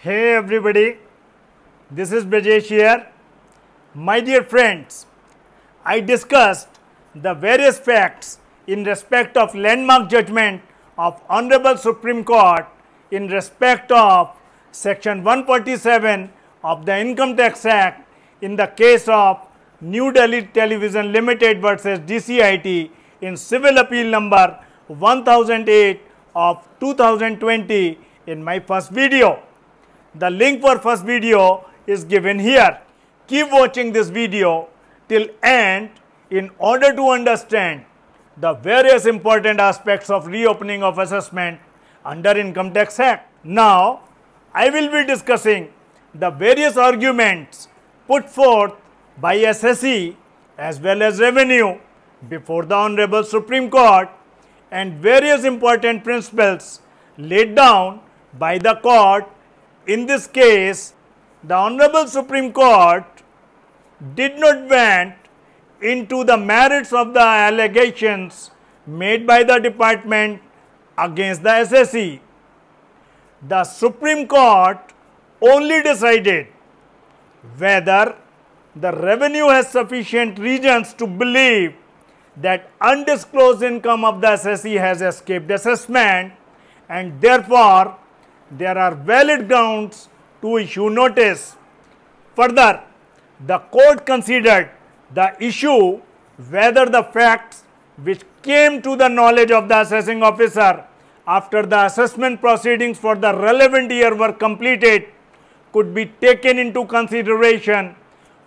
Hey everybody, this is Brajesh here. My dear friends, I discussed the various facts in respect of landmark judgment of Honorable Supreme Court in respect of section 147 of the Income Tax Act in the case of New Delhi Television Limited versus DCIT in civil appeal number 1008 of 2020 in my first video. The link for first video is given here. Keep watching this video till end in order to understand the various important aspects of reopening of assessment under Income Tax Act. Now, I will be discussing the various arguments put forth by SSE as well as revenue before the Honorable Supreme Court and various important principles laid down by the court in this case, the Honorable Supreme Court did not went into the merits of the allegations made by the department against the SSE. The Supreme Court only decided whether the revenue has sufficient reasons to believe that undisclosed income of the SSE has escaped assessment and therefore there are valid grounds to issue notice. Further, the court considered the issue whether the facts which came to the knowledge of the assessing officer after the assessment proceedings for the relevant year were completed could be taken into consideration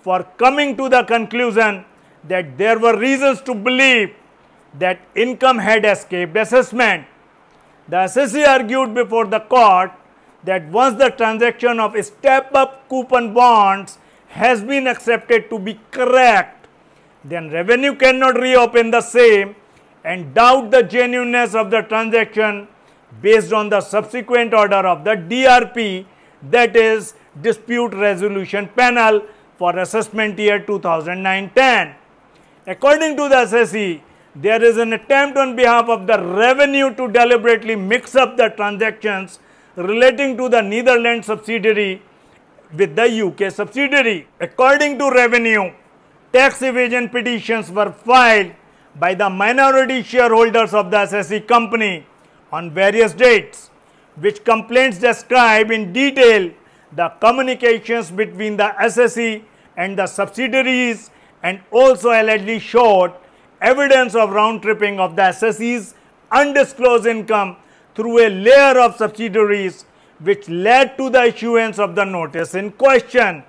for coming to the conclusion that there were reasons to believe that income had escaped assessment. The SEC argued before the court that once the transaction of step-up coupon bonds has been accepted to be correct, then revenue cannot reopen the same and doubt the genuineness of the transaction based on the subsequent order of the DRP that is Dispute Resolution Panel for assessment year 2009-10. According to the SSE, there is an attempt on behalf of the revenue to deliberately mix up the transactions relating to the Netherlands subsidiary with the UK subsidiary. According to revenue, tax evasion petitions were filed by the minority shareholders of the SSE company on various dates, which complaints describe in detail the communications between the SSE and the subsidiaries and also allegedly showed evidence of round tripping of the assessee's undisclosed income through a layer of subsidiaries which led to the issuance of the notice in question.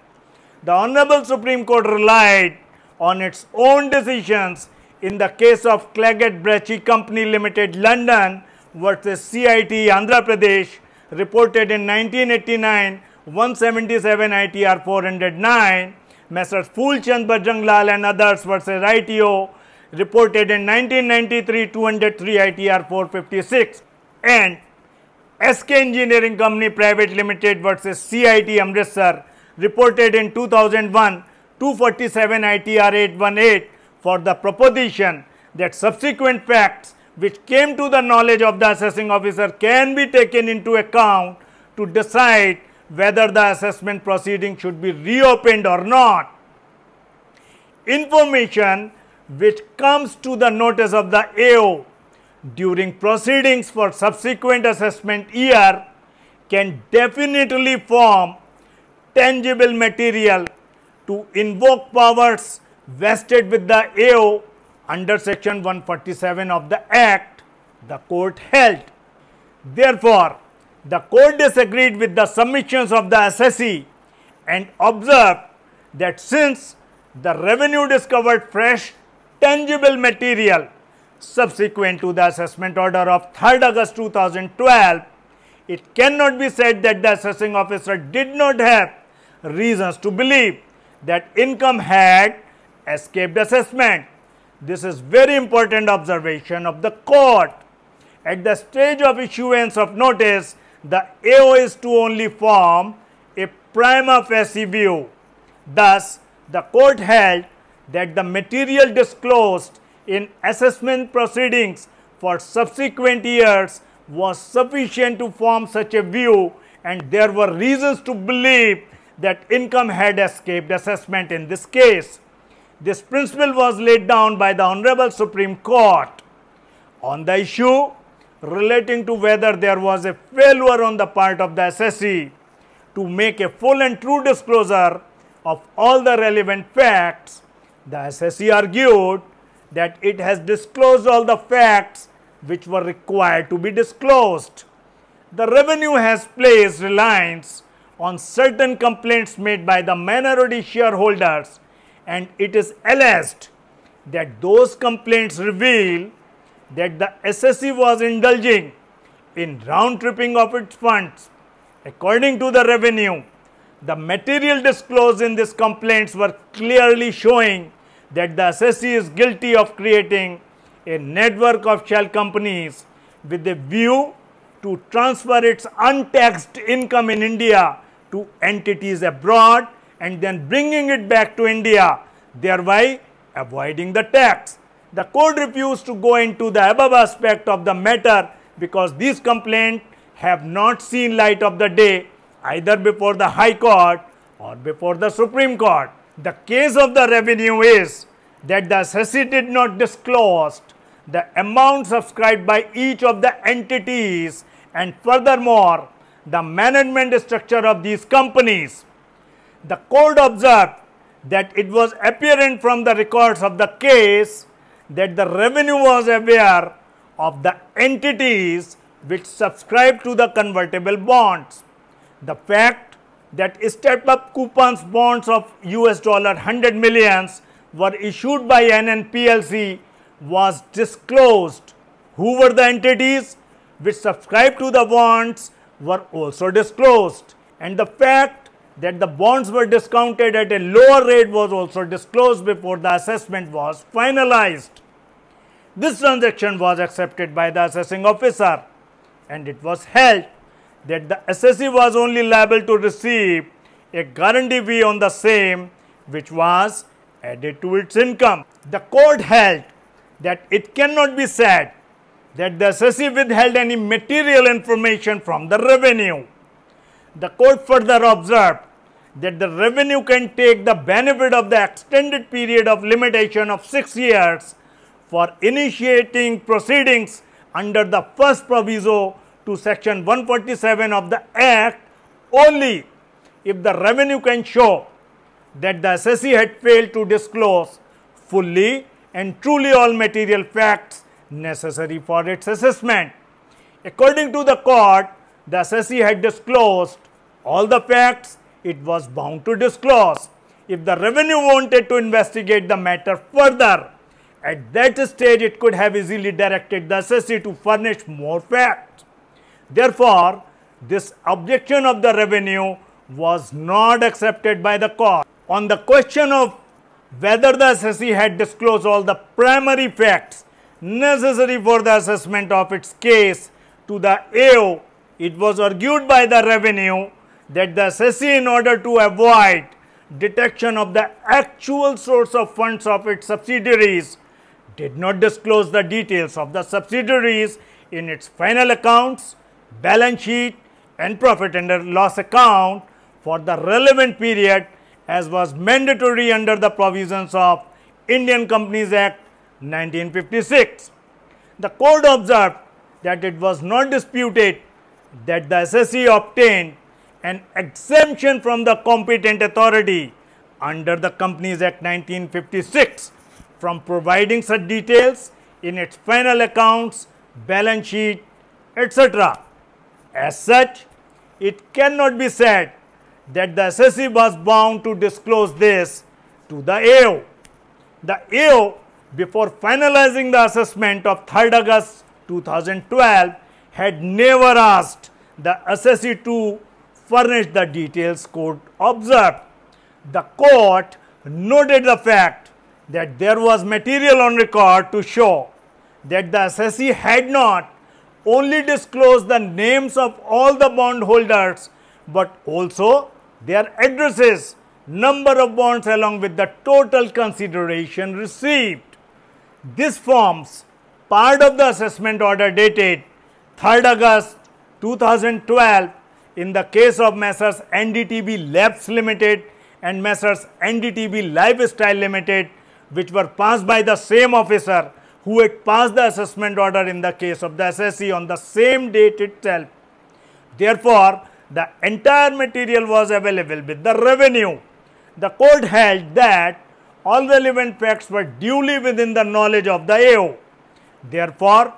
The Honorable Supreme Court relied on its own decisions in the case of Claggett Brachy Company Limited London versus CIT Andhra Pradesh reported in 1989 177 ITR 409 Messrs. Fulchand Bajranglal and others versus ITO reported in 1993 203 ITR 456 and SK Engineering Company Private Limited versus CIT Amritsar reported in 2001 247 ITR 818 for the proposition that subsequent facts which came to the knowledge of the assessing officer can be taken into account to decide whether the assessment proceeding should be reopened or not. Information which comes to the notice of the AO during proceedings for subsequent assessment year can definitely form tangible material to invoke powers vested with the AO under section 147 of the act the court held therefore the court disagreed with the submissions of the assessee and observed that since the revenue discovered fresh tangible material. Subsequent to the assessment order of 3rd August 2012, it cannot be said that the assessing officer did not have reasons to believe that income had escaped assessment. This is very important observation of the court. At the stage of issuance of notice, the AO is to only form a prima facie view. Thus, the court held that the material disclosed in assessment proceedings for subsequent years was sufficient to form such a view and there were reasons to believe that income had escaped assessment in this case. This principle was laid down by the Honorable Supreme Court on the issue relating to whether there was a failure on the part of the assessee to make a full and true disclosure of all the relevant facts the SSE argued that it has disclosed all the facts which were required to be disclosed. The revenue has placed reliance on certain complaints made by the minority shareholders and it is alleged that those complaints reveal that the SSE was indulging in round tripping of its funds. According to the revenue, the material disclosed in these complaints were clearly showing that the assessee is guilty of creating a network of shell companies with a view to transfer its untaxed income in India to entities abroad and then bringing it back to India, thereby avoiding the tax. The court refused to go into the above aspect of the matter because these complaints have not seen light of the day either before the High Court or before the Supreme Court. The case of the revenue is that the assessee did not disclose the amount subscribed by each of the entities and furthermore the management structure of these companies. The court observed that it was apparent from the records of the case that the revenue was aware of the entities which subscribed to the convertible bonds the fact that step-up coupons bonds of US dollar 100 millions were issued by NNPLC was disclosed. Who were the entities which subscribed to the bonds were also disclosed and the fact that the bonds were discounted at a lower rate was also disclosed before the assessment was finalized. This transaction was accepted by the assessing officer and it was held that the assessee was only liable to receive a guarantee fee on the same which was added to its income. The court held that it cannot be said that the assessee withheld any material information from the revenue. The court further observed that the revenue can take the benefit of the extended period of limitation of 6 years for initiating proceedings under the first proviso to section 147 of the act only if the revenue can show that the SSE had failed to disclose fully and truly all material facts necessary for its assessment. According to the court, the SSE had disclosed all the facts it was bound to disclose. If the revenue wanted to investigate the matter further, at that stage it could have easily directed the SSE to furnish more facts. Therefore, this objection of the revenue was not accepted by the court. On the question of whether the assessee had disclosed all the primary facts necessary for the assessment of its case to the AO, it was argued by the revenue that the assessee in order to avoid detection of the actual source of funds of its subsidiaries did not disclose the details of the subsidiaries in its final accounts balance sheet and profit and loss account for the relevant period as was mandatory under the provisions of Indian Companies Act 1956. The court observed that it was not disputed that the SSE obtained an exemption from the competent authority under the Companies Act 1956 from providing such details in its final accounts, balance sheet, etc. As such, it cannot be said that the SSE was bound to disclose this to the AO. The AO, before finalizing the assessment of 3rd August 2012, had never asked the SSE to furnish the details court observed. The court noted the fact that there was material on record to show that the SSE had not only disclose the names of all the bondholders but also their addresses, number of bonds along with the total consideration received. This forms part of the assessment order dated 3rd August 2012 in the case of Messrs. NDTB Labs Limited and Messrs. NDTB Lifestyle Limited which were passed by the same officer who had passed the assessment order in the case of the SSE on the same date itself. Therefore, the entire material was available with the revenue. The court held that all relevant facts were duly within the knowledge of the AO. Therefore,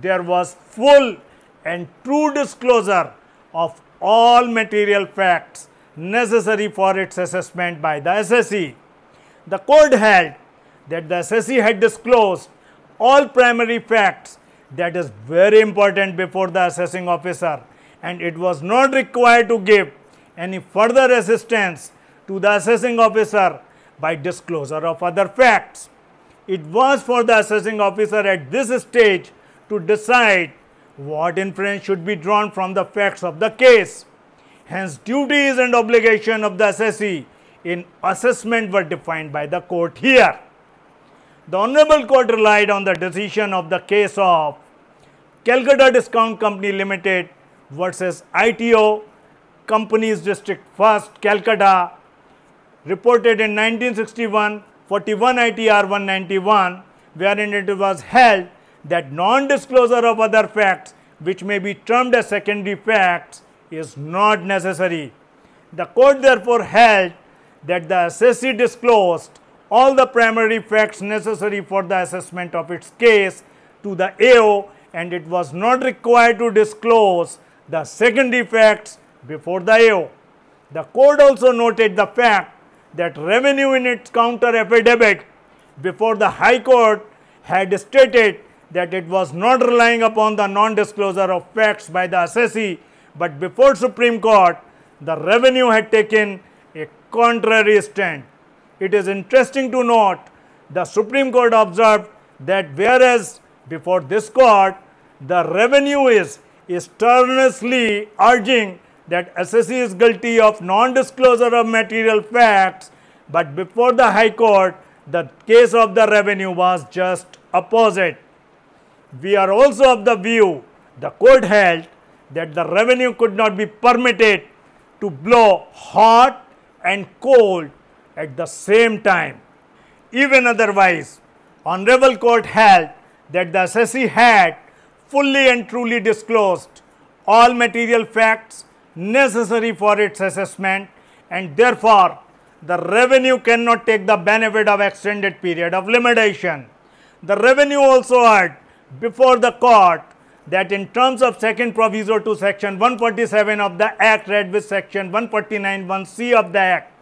there was full and true disclosure of all material facts necessary for its assessment by the SSE. The court held that the SSE had disclosed all primary facts. That is very important before the assessing officer and it was not required to give any further assistance to the assessing officer by disclosure of other facts. It was for the assessing officer at this stage to decide what inference should be drawn from the facts of the case. Hence, duties and obligation of the assessee in assessment were defined by the court here. The Honorable Court relied on the decision of the case of Calcutta Discount Company Limited versus ITO Companies District 1st, Calcutta, reported in 1961 41 ITR 191, wherein it was held that non-disclosure of other facts which may be termed as secondary facts is not necessary. The court therefore held that the assessee disclosed all the primary facts necessary for the assessment of its case to the AO and it was not required to disclose the secondary facts before the AO. The court also noted the fact that revenue in its counter affidavit before the High Court had stated that it was not relying upon the non-disclosure of facts by the assessee but before Supreme Court the revenue had taken a contrary stand it is interesting to note the Supreme Court observed that whereas before this court, the revenue is sternly urging that SSE is guilty of non-disclosure of material facts, but before the High Court, the case of the revenue was just opposite. We are also of the view, the court held that the revenue could not be permitted to blow hot and cold at the same time. Even otherwise, Honorable Court held that the assessee had fully and truly disclosed all material facts necessary for its assessment and therefore the revenue cannot take the benefit of extended period of limitation. The revenue also heard before the court that in terms of second proviso to section 147 of the act read with section 149 1c of the act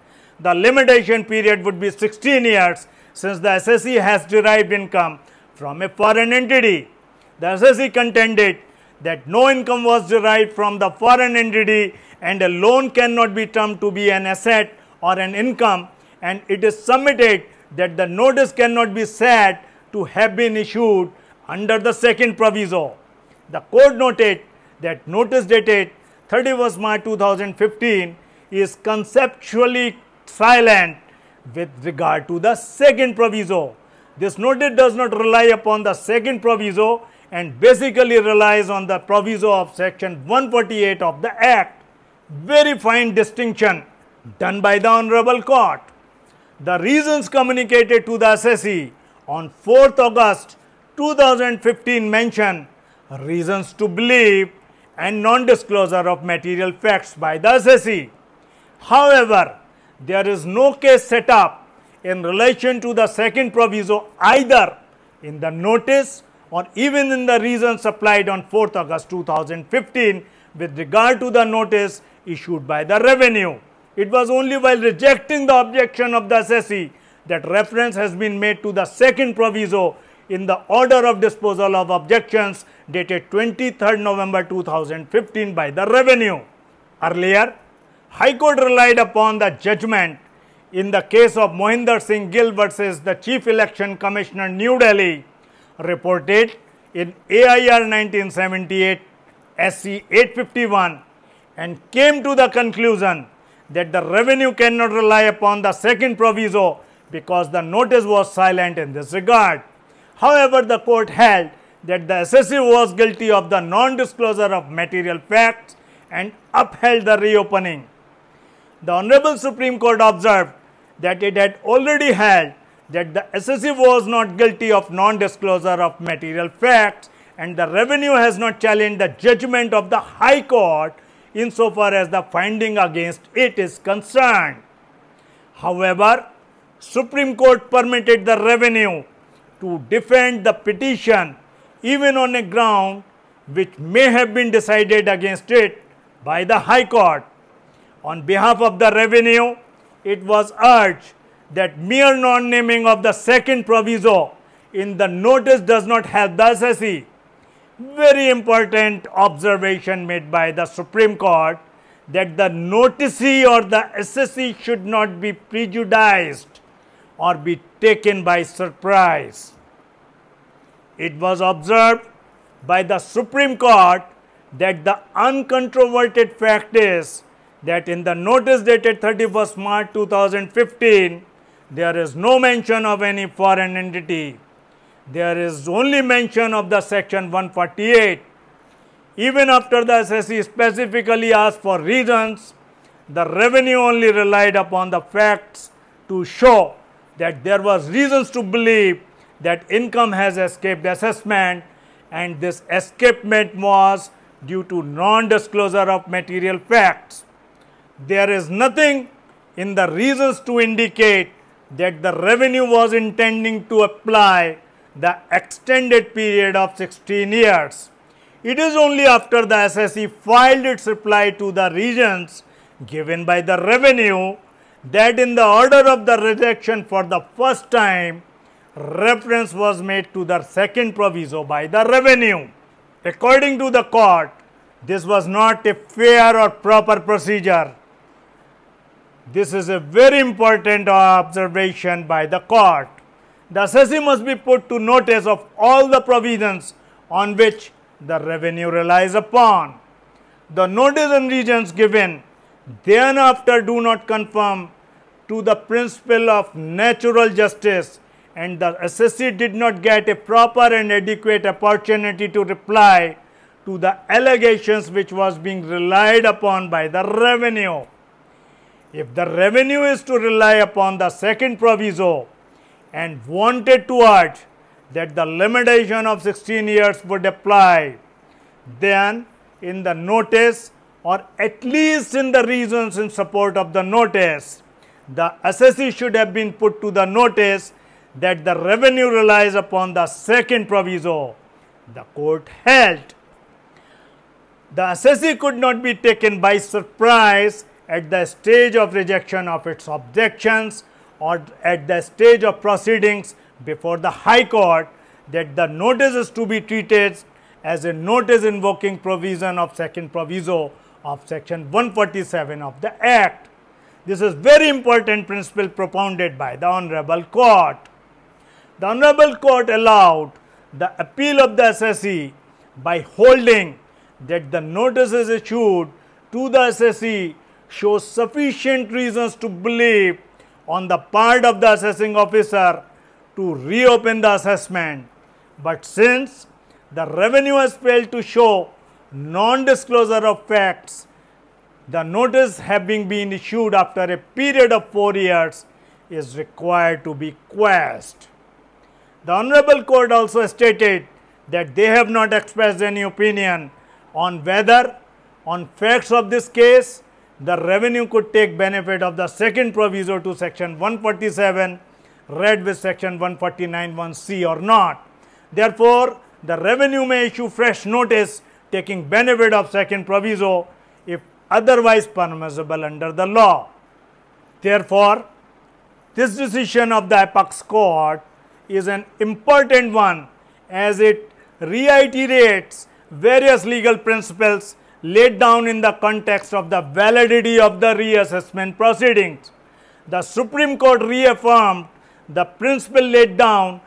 the limitation period would be 16 years since the SSE has derived income from a foreign entity. The SSE contended that no income was derived from the foreign entity and a loan cannot be termed to be an asset or an income and it is submitted that the notice cannot be said to have been issued under the second proviso. The court noted that notice dated 31st March 2015 is conceptually silent with regard to the second proviso. This notice does not rely upon the second proviso and basically relies on the proviso of section 148 of the act. Very fine distinction done by the Honorable Court. The reasons communicated to the SSE on 4th August 2015 mention reasons to believe and non-disclosure of material facts by the SSE. However, there is no case set up in relation to the second proviso either in the notice or even in the reason supplied on 4th August 2015 with regard to the notice issued by the revenue. It was only while rejecting the objection of the assessee that reference has been made to the second proviso in the order of disposal of objections dated 23rd November 2015 by the revenue. Earlier, High Court relied upon the judgment in the case of Mohinder Singh Gill versus the Chief Election Commissioner New Delhi reported in AIR 1978 SC 851 and came to the conclusion that the revenue cannot rely upon the second proviso because the notice was silent in this regard. However, the court held that the assessee was guilty of the non-disclosure of material facts and upheld the reopening the Honorable Supreme Court observed that it had already held that the SSC was not guilty of non-disclosure of material facts and the revenue has not challenged the judgment of the High Court insofar as the finding against it is concerned. However, Supreme Court permitted the revenue to defend the petition even on a ground which may have been decided against it by the High Court on behalf of the revenue, it was urged that mere non-naming of the second proviso in the notice does not help the assessee. Very important observation made by the Supreme Court that the noticee or the assessee should not be prejudiced or be taken by surprise. It was observed by the Supreme Court that the uncontroverted fact is that in the notice dated 31st March 2015, there is no mention of any foreign entity. There is only mention of the section 148. Even after the SSE specifically asked for reasons, the revenue only relied upon the facts to show that there was reasons to believe that income has escaped assessment and this escapement was due to non-disclosure of material facts there is nothing in the reasons to indicate that the revenue was intending to apply the extended period of 16 years. It is only after the SSE filed its reply to the reasons given by the revenue that in the order of the rejection for the first time, reference was made to the second proviso by the revenue. According to the court, this was not a fair or proper procedure this is a very important observation by the court. The assessee must be put to notice of all the provisions on which the revenue relies upon. The notice and reasons given thereafter do not conform to the principle of natural justice and the assessee did not get a proper and adequate opportunity to reply to the allegations which was being relied upon by the revenue. If the revenue is to rely upon the second proviso and wanted to add that the limitation of 16 years would apply, then in the notice or at least in the reasons in support of the notice, the assessee should have been put to the notice that the revenue relies upon the second proviso. The court held. The assessee could not be taken by surprise at the stage of rejection of its objections or at the stage of proceedings before the High Court that the notice is to be treated as a notice invoking provision of second proviso of section 147 of the Act. This is very important principle propounded by the Honorable Court. The Honorable Court allowed the appeal of the SSE by holding that the notice is issued to the SSE shows sufficient reasons to believe on the part of the assessing officer to reopen the assessment. But since the revenue has failed to show non-disclosure of facts, the notice having been issued after a period of four years is required to be quashed. The Honorable Court also stated that they have not expressed any opinion on whether on facts of this case the revenue could take benefit of the second proviso to section 147 read with section 149one c or not. Therefore, the revenue may issue fresh notice taking benefit of second proviso if otherwise permissible under the law. Therefore, this decision of the apex court is an important one as it reiterates various legal principles laid down in the context of the validity of the reassessment proceedings. The Supreme Court reaffirmed the principle laid down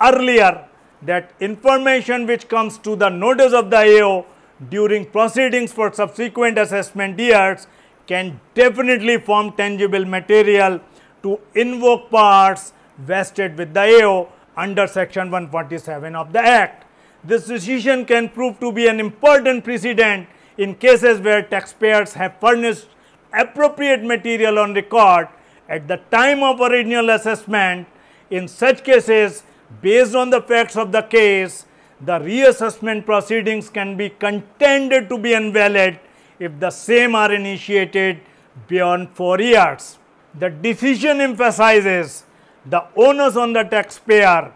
earlier that information which comes to the notice of the AO during proceedings for subsequent assessment years can definitely form tangible material to invoke powers vested with the AO under section 147 of the Act. This decision can prove to be an important precedent in cases where taxpayers have furnished appropriate material on record at the time of original assessment. In such cases, based on the facts of the case, the reassessment proceedings can be contended to be invalid if the same are initiated beyond four years. The decision emphasizes the onus on the taxpayer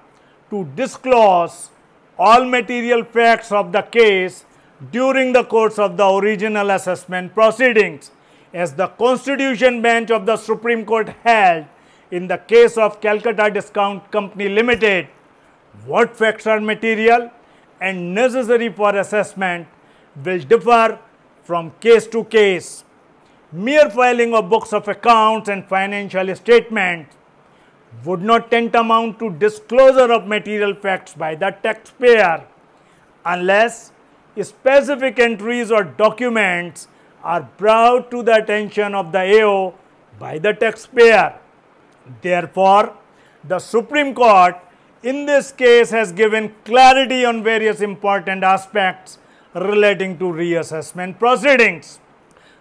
to disclose all material facts of the case during the course of the original assessment proceedings as the Constitution Bench of the Supreme Court held in the case of Calcutta Discount Company Limited, what facts are material and necessary for assessment will differ from case to case. Mere filing of books of accounts and financial statements would not tantamount to disclosure of material facts by the taxpayer unless specific entries or documents are brought to the attention of the AO by the taxpayer. Therefore, the Supreme Court in this case has given clarity on various important aspects relating to reassessment proceedings.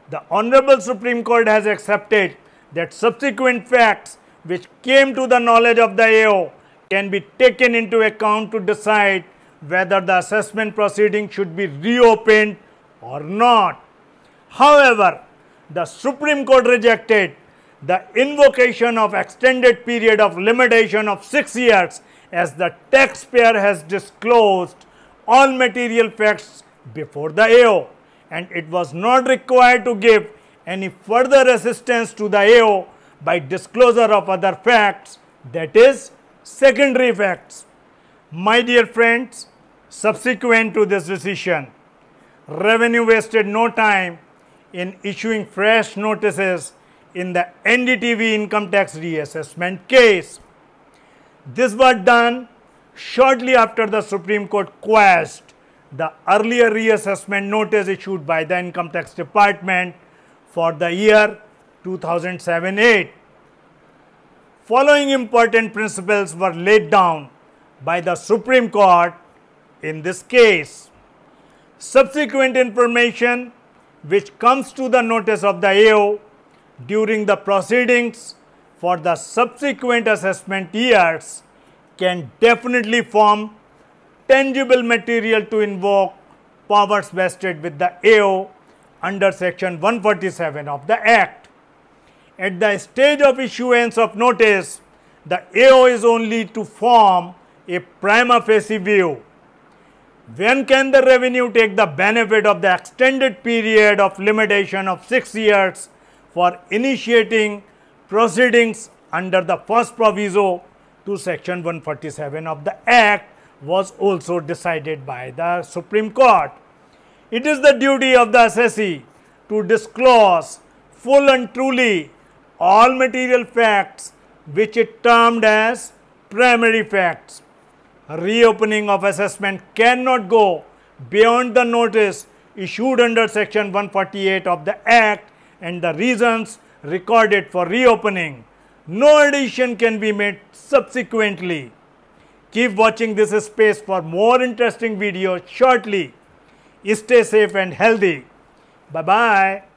The Honorable Supreme Court has accepted that subsequent facts which came to the knowledge of the AO can be taken into account to decide whether the assessment proceeding should be reopened or not. However, the Supreme Court rejected the invocation of extended period of limitation of 6 years as the taxpayer has disclosed all material facts before the AO and it was not required to give any further assistance to the AO by disclosure of other facts that is secondary facts. My dear friends, subsequent to this decision, revenue wasted no time in issuing fresh notices in the NDTV income tax reassessment case. This was done shortly after the Supreme Court quashed the earlier reassessment notice issued by the Income Tax Department for the year 2007-8. Following important principles were laid down by the Supreme Court in this case. Subsequent information which comes to the notice of the AO during the proceedings for the subsequent assessment years can definitely form tangible material to invoke powers vested with the AO under section 147 of the Act. At the stage of issuance of notice, the AO is only to form a prima facie view. When can the revenue take the benefit of the extended period of limitation of 6 years for initiating proceedings under the first proviso to section 147 of the act was also decided by the Supreme Court. It is the duty of the assessee to disclose full and truly all material facts which it termed as primary facts reopening of assessment cannot go beyond the notice issued under section 148 of the act and the reasons recorded for reopening. No addition can be made subsequently. Keep watching this space for more interesting videos shortly. Stay safe and healthy. Bye-bye.